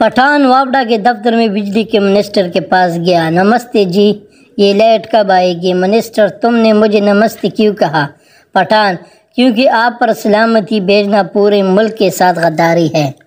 पठान वावड़ा के दफ्तर में बिजली के मिनिस्टर के पास गया नमस्ते जी ये लाइट कब आएगी मिनिस्टर तुमने मुझे नमस्ते क्यों कहा पठान क्योंकि आप पर सलामती भेजना पूरे मुल्क के साथ गद्दारी है